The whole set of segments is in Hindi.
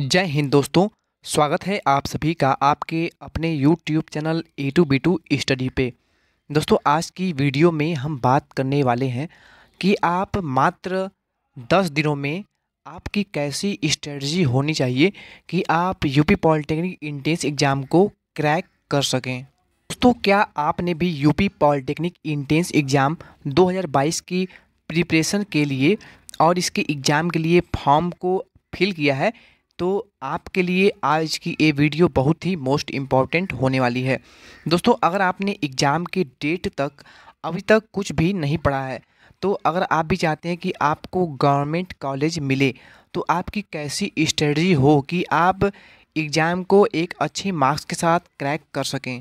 जय हिंद दोस्तों स्वागत है आप सभी का आपके अपने YouTube channel A two B two study पे दोस्तों आज की वीडियो में हम बात करने वाले हैं कि आप मात्र 10 दिनों में आपकी कैसी स्ट्रेटजी होनी चाहिए कि आप यूपी पॉलिटेक्निक इंटेंस एग्ज़ाम को क्रैक कर सकें दोस्तों क्या आपने भी यूपी पॉलिटेक्निक इंटेंस एग्ज़ाम 2022 की प्रिपरेशन के लिए और इसके एग्ज़ाम के लिए फॉर्म को फिल किया है तो आपके लिए आज की ये वीडियो बहुत ही मोस्ट इम्पॉर्टेंट होने वाली है दोस्तों अगर आपने एग्ज़ाम के डेट तक अभी तक कुछ भी नहीं पढ़ा है तो अगर आप भी चाहते हैं कि आपको गवर्नमेंट कॉलेज मिले तो आपकी कैसी स्ट्रेटजी हो कि आप एग्ज़ाम को एक अच्छे मार्क्स के साथ क्रैक कर सकें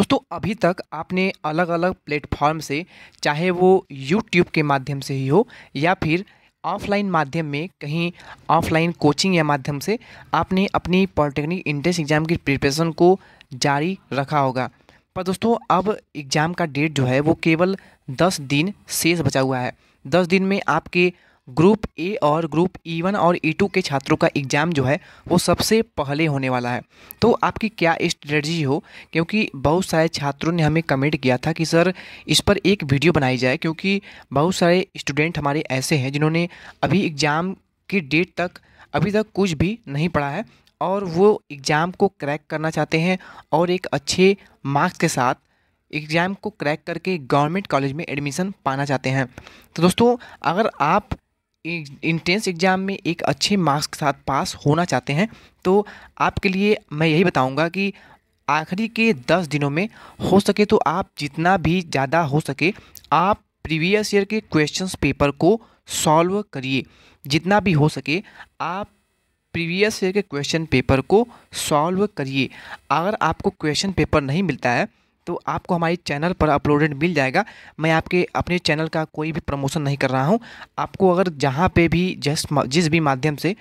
दोस्तों अभी तक आपने अलग अलग प्लेटफॉर्म से चाहे वो यूट्यूब के माध्यम से ही हो या फिर ऑफलाइन माध्यम में कहीं ऑफलाइन कोचिंग या माध्यम से आपने अपनी पॉलिटेक्निक इंट्रेंस एग्ज़ाम की प्रिपरेशन को जारी रखा होगा पर दोस्तों अब एग्ज़ाम का डेट जो है वो केवल दस दिन शेष बचा हुआ है दस दिन में आपके ग्रुप ए और ग्रुप ई e वन और ई e टू के छात्रों का एग्ज़ाम जो है वो सबसे पहले होने वाला है तो आपकी क्या स्ट्रेटजी हो क्योंकि बहुत सारे छात्रों ने हमें कमेंट किया था कि सर इस पर एक वीडियो बनाई जाए क्योंकि बहुत सारे स्टूडेंट हमारे ऐसे हैं जिन्होंने अभी एग्ज़ाम की डेट तक अभी तक कुछ भी नहीं पढ़ा है और वो एग्ज़ाम को क्रैक करना चाहते हैं और एक अच्छे मार्क्स के साथ एग्ज़ाम को क्रैक करके गवर्नमेंट कॉलेज में एडमिशन पाना चाहते हैं तो दोस्तों अगर आप इंट्रेंस एग्ज़ाम में एक अच्छे मार्क्स के साथ पास होना चाहते हैं तो आपके लिए मैं यही बताऊंगा कि आखिरी के दस दिनों में हो सके तो आप जितना भी ज़्यादा हो सके आप प्रीवियस ईयर के क्वेश्चंस पेपर को सॉल्व करिए जितना भी हो सके आप प्रीवियस ईयर के क्वेश्चन पेपर को सॉल्व करिए अगर आपको क्वेश्चन पेपर नहीं मिलता है तो आपको हमारे चैनल पर अपलोडेड मिल जाएगा मैं आपके अपने चैनल का कोई भी प्रमोशन नहीं कर रहा हूं आपको अगर जहां पे भी जस्ट जिस भी माध्यम से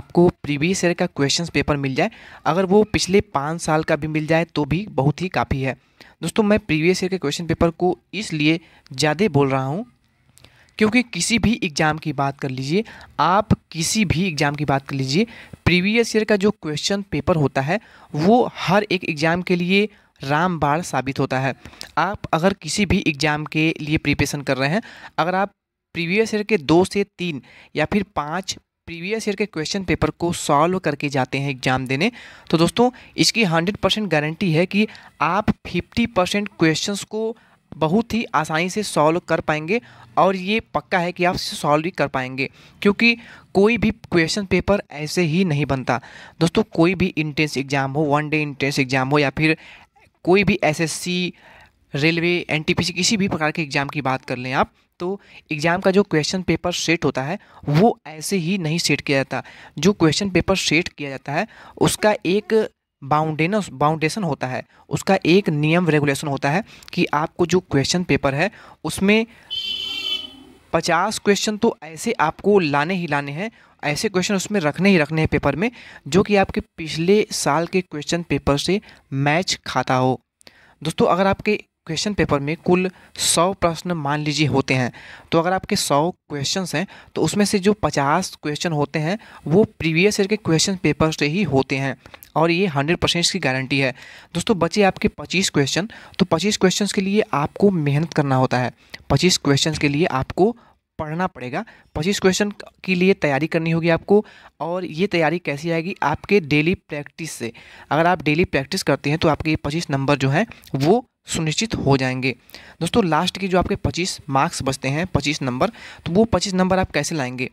आपको प्रीवियस ईयर का क्वेश्चन पेपर मिल जाए अगर वो पिछले पाँच साल का भी मिल जाए तो भी बहुत ही काफ़ी है दोस्तों मैं प्रीवियस ईयर के क्वेश्चन पेपर को इसलिए ज़्यादा बोल रहा हूँ क्योंकि किसी भी एग्ज़ाम की बात कर लीजिए आप किसी भी एग्ज़ाम की बात कर लीजिए प्रीवियस ईयर का जो क्वेश्चन पेपर होता है वो हर एक एग्ज़ाम के लिए रामबाण साबित होता है आप अगर किसी भी एग्ज़ाम के लिए प्रिपरेशन कर रहे हैं अगर आप प्रीवियस ईयर के दो से तीन या फिर पाँच प्रीवियस ईयर के क्वेश्चन पेपर को सॉल्व करके जाते हैं एग्जाम देने तो दोस्तों इसकी हंड्रेड परसेंट गारंटी है कि आप फिफ्टी परसेंट क्वेश्चन को बहुत ही आसानी से सॉल्व कर पाएंगे और ये पक्का है कि आप इसे सॉल्व भी कर पाएंगे क्योंकि कोई भी क्वेश्चन पेपर ऐसे ही नहीं बनता दोस्तों कोई भी इंट्रेंस एग्ज़ाम हो वन डे इंट्रेंस एग्ज़ाम हो या फिर कोई भी एसएससी रेलवे एनटीपीसी किसी भी प्रकार के एग्ज़ाम की बात कर लें आप तो एग्ज़ाम का जो क्वेश्चन पेपर सेट होता है वो ऐसे ही नहीं सेट किया जाता जो क्वेश्चन पेपर सेट किया जाता है उसका एक बाउंडेन बाउंडेशन होता है उसका एक नियम रेगुलेशन होता है कि आपको जो क्वेश्चन पेपर है उसमें पचास क्वेश्चन तो ऐसे आपको लाने ही लाने हैं ऐसे क्वेश्चन उसमें रखने ही रखने हैं पेपर में जो कि आपके पिछले साल के क्वेश्चन पेपर से मैच खाता हो दोस्तों अगर आपके क्वेश्चन पेपर में कुल सौ प्रश्न मान लीजिए होते हैं तो अगर आपके सौ क्वेश्चन हैं तो उसमें से जो पचास क्वेश्चन होते हैं वो प्रीवियस ईयर के क्वेश्चन पेपर से ही होते हैं और ये हंड्रेड परसेंट की गारंटी है दोस्तों बचे आपके पच्चीस क्वेश्चन तो पच्चीस क्वेश्चन के लिए आपको मेहनत करना होता है पच्चीस क्वेश्चन के लिए आपको पढ़ना पड़ेगा पच्चीस क्वेश्चन के लिए तैयारी करनी होगी आपको और ये तैयारी कैसी आएगी आपके डेली प्रैक्टिस से अगर आप डेली प्रैक्टिस करते हैं तो आपके ये पच्चीस नंबर जो हैं वो सुनिश्चित हो जाएंगे दोस्तों लास्ट के जो आपके 25 मार्क्स बचते हैं 25 नंबर तो वो 25 नंबर आप कैसे लाएंगे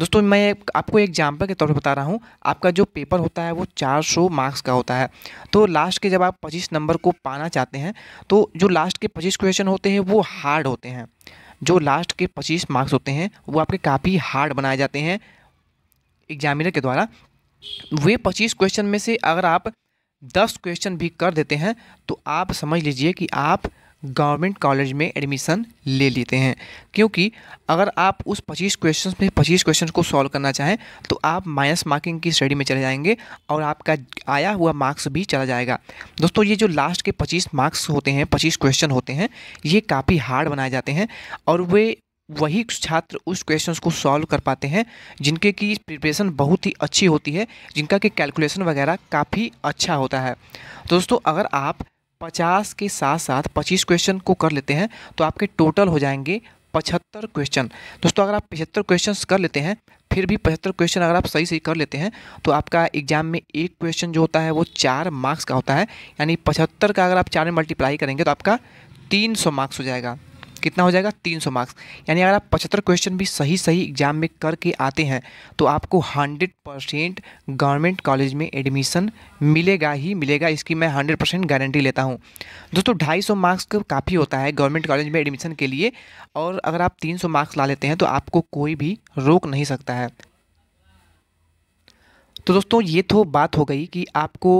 दोस्तों मैं आपको एग्जाम्पल के तौर पर बता रहा हूँ आपका जो पेपर होता है वो 400 मार्क्स का होता है तो लास्ट के जब आप 25 नंबर को पाना चाहते हैं तो जो लास्ट के 25 क्वेश्चन होते हैं वो हार्ड होते हैं जो लास्ट के पच्चीस मार्क्स होते हैं वो आपके काफ़ी हार्ड बनाए जाते हैं एग्जामिनर के द्वारा वे पच्चीस क्वेश्चन में से अगर आप दस क्वेश्चन भी कर देते हैं तो आप समझ लीजिए कि आप गवर्नमेंट कॉलेज में एडमिशन ले लेते हैं क्योंकि अगर आप उस 25 क्वेश्चन में 25 क्वेश्चन को सॉल्व करना चाहें तो आप माइनस मार्किंग की स्टडी में चले जाएंगे और आपका आया हुआ मार्क्स भी चला जाएगा दोस्तों ये जो लास्ट के 25 मार्क्स होते हैं 25 क्वेश्चन होते हैं ये काफ़ी हार्ड बनाए जाते हैं और वे वही छात्र उस क्वेश्चंस को सॉल्व कर पाते हैं जिनके की प्रिपरेशन बहुत ही अच्छी होती है जिनका कि कैलकुलेशन वगैरह काफ़ी अच्छा होता है दोस्तों अगर आप पचास के साथ साथ पच्चीस क्वेश्चन को कर लेते हैं तो आपके टोटल हो जाएंगे पचहत्तर क्वेश्चन दोस्तों अगर आप पचहत्तर क्वेश्चन कर लेते हैं फिर भी पचहत्तर क्वेश्चन अगर आप सही सही कर लेते हैं तो आपका एग्जाम में एक क्वेश्चन जो होता है वो चार मार्क्स का होता है यानी पचहत्तर का अगर आप चार में मल्टीप्लाई करेंगे तो आपका तीन सौ मार्क्स हो जाएगा कितना हो जाएगा 300 मार्क्स यानी अगर आप पचहत्तर क्वेश्चन भी सही सही एग्जाम में करके आते हैं तो आपको 100 परसेंट गवर्नमेंट कॉलेज में एडमिशन मिलेगा ही मिलेगा इसकी मैं 100 परसेंट गारंटी लेता हूँ दोस्तों सौ मार्क्स तो काफ़ी होता है गवर्नमेंट कॉलेज में एडमिशन के लिए और अगर आप सौ मार्क्स ला लेते हैं तो आपको कोई भी रोक नहीं सकता है तो दोस्तों ये तो बात हो गई कि आपको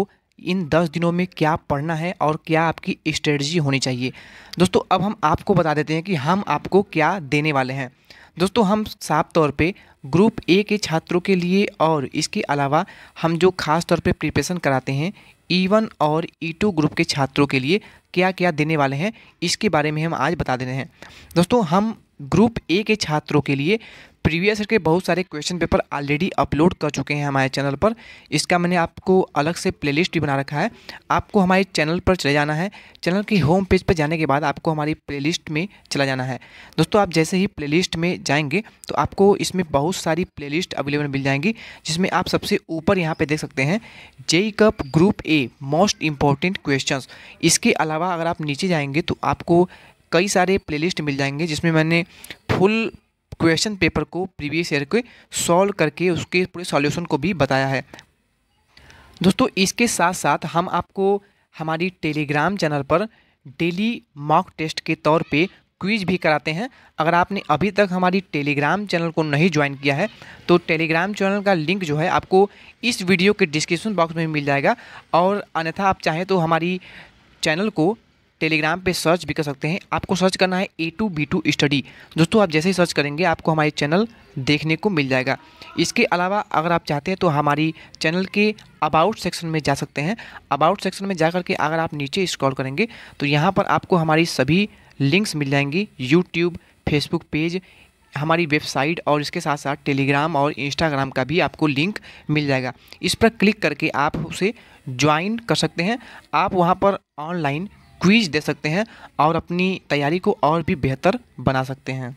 इन दस दिनों में क्या पढ़ना है और क्या आपकी स्ट्रेटजी होनी चाहिए दोस्तों अब हम आपको बता देते हैं कि हम आपको क्या देने वाले हैं दोस्तों हम साफ तौर पे ग्रुप ए के छात्रों के लिए और इसके अलावा हम जो खास तौर पे प्रिपरेशन कराते हैं ई e वन और ई e टू ग्रुप के छात्रों के लिए क्या क्या देने वाले हैं इसके बारे में हम आज बता देते हैं दोस्तों हम ग्रुप ए के छात्रों के लिए प्रीवियस ईयर के बहुत सारे क्वेश्चन पेपर ऑलरेडी अपलोड कर चुके हैं हमारे चैनल पर इसका मैंने आपको अलग से प्लेलिस्ट भी बना रखा है आपको हमारे चैनल पर चले जाना है चैनल की होम पेज पर जाने के बाद आपको हमारी प्लेलिस्ट में चला जाना है दोस्तों आप जैसे ही प्लेलिस्ट में जाएंगे तो आपको इसमें बहुत सारी प्लेलिस्ट अवेलेबल मिल जाएंगी जिसमें आप सबसे ऊपर यहाँ पर देख सकते हैं JEECUP group A most important question इसके अलावा अगर आप नीचे जाएंगे तो आपको कई सारे प्लेलिस्ट मिल जाएंगे जिसमें मैंने फुल क्वेश्चन पेपर को प्रीवियस ईयर के सॉल्व करके उसके पूरे सॉल्यूशन को भी बताया है दोस्तों इसके साथ साथ हम आपको हमारी टेलीग्राम चैनल पर डेली मॉक टेस्ट के तौर पे क्विज भी कराते हैं अगर आपने अभी तक हमारी टेलीग्राम चैनल को नहीं ज्वाइन किया है तो टेलीग्राम चैनल का लिंक जो है आपको इस वीडियो के डिस्क्रिप्शन बॉक्स में मिल जाएगा और अन्यथा आप चाहें तो हमारी चैनल को टेलीग्राम पे सर्च भी कर सकते हैं आपको सर्च करना है A two B two study दोस्तों आप जैसे ही सर्च करेंगे आपको हमारे चैनल देखने को मिल जाएगा इसके अलावा अगर आप चाहते हैं तो हमारी चैनल के अबाउट सेक्शन में जा सकते हैं अबाउट सेक्शन में जा करके अगर आप नीचे स्क्रॉल करेंगे तो यहाँ पर आपको हमारी सभी लिंक्स मिल जाएंगी यूट्यूब फेसबुक पेज हमारी वेबसाइट और इसके साथ साथ टेलीग्राम और इंस्टाग्राम का भी आपको लिंक मिल जाएगा इस पर क्लिक करके आप उसे ज्वाइन कर सकते हैं आप वहाँ पर ऑनलाइन क्वीज दे सकते हैं और अपनी तैयारी को और भी बेहतर बना सकते हैं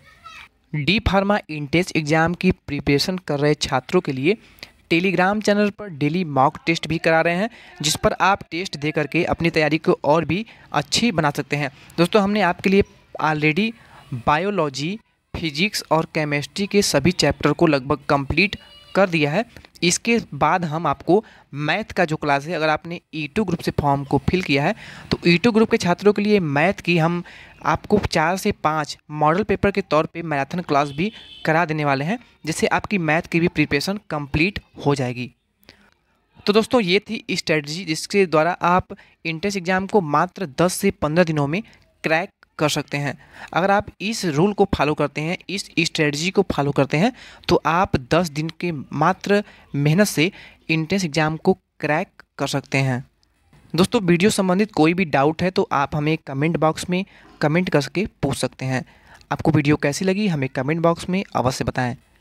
डी फार्मा इंटेंस एग्ज़ाम की प्रिपरेशन कर रहे छात्रों के लिए टेलीग्राम चैनल पर डेली मॉक टेस्ट भी करा रहे हैं जिस पर आप टेस्ट दे करके अपनी तैयारी को और भी अच्छी बना सकते हैं दोस्तों हमने आपके लिए ऑलरेडी बायोलॉजी फिजिक्स और केमिस्ट्री के सभी चैप्टर को लगभग कंप्लीट कर दिया है इसके बाद हम आपको मैथ का जो क्लास है अगर आपने ई टू ग्रुप से फॉर्म को फिल किया है तो ई टू ग्रुप के छात्रों के लिए मैथ की हम आपको चार से पाँच मॉडल पेपर के तौर पे मैराथन क्लास भी करा देने वाले हैं जिससे आपकी मैथ की भी प्रिपरेशन कंप्लीट हो जाएगी तो दोस्तों ये थी स्ट्रेटजी जिसके द्वारा आप इंट्रेंस एग्ज़ाम को मात्र 10 से 15 दिनों में क्रैक कर सकते हैं अगर आप इस रूल को फॉलो करते हैं इस स्ट्रेटजी को फॉलो करते हैं तो आप 10 दिन के मात्र मेहनत से इंट्रेंस एग्ज़ाम को क्रैक कर सकते हैं दोस्तों वीडियो संबंधित कोई भी डाउट है तो आप हमें कमेंट बॉक्स में कमेंट करके पूछ सकते हैं आपको वीडियो कैसी लगी हमें कमेंट बॉक्स में अवश्य बताएँ